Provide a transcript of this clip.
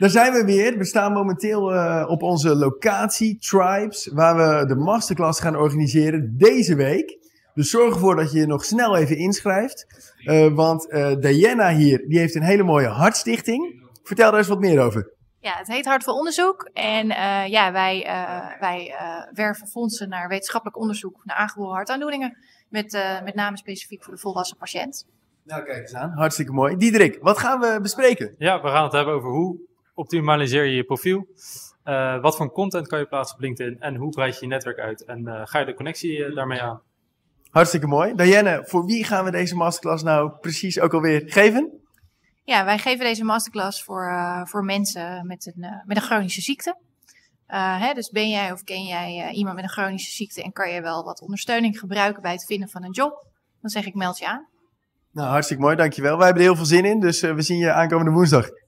Daar zijn we weer. We staan momenteel eh, op onze locatie Tribes, waar we de masterclass gaan organiseren deze week. Dus zorg ervoor dat je je nog snel even inschrijft. Eh, want uh, Diana hier, die heeft een hele mooie hartstichting. Vertel daar eens wat meer over. Ja, het heet Hart voor Onderzoek. En ja, wij, wij werven fondsen naar wetenschappelijk onderzoek naar aangeboren hartaandoeningen. Met, met name specifiek voor de volwassen patiënt. Nou, kijk eens aan. Hartstikke mooi. Diederik, wat gaan we bespreken? Ja, we gaan het hebben over hoe optimaliseer je je profiel. Eh, wat voor content kan je plaatsen op LinkedIn en hoe breid je je netwerk uit en eh, ga je de connectie eh, daarmee aan? Hartstikke mooi. Diane, voor wie gaan we deze masterclass nou precies ook alweer geven? Ja, wij geven deze masterclass voor, voor mensen met een, met een chronische ziekte. Hè, dus ben jij of ken jij iemand met een chronische ziekte en kan je wel wat ondersteuning gebruiken bij het vinden van een job? Dan zeg ik meld je aan. Nou, hartstikke mooi, dankjewel. Wij hebben er heel veel zin in, dus we zien je aankomende woensdag.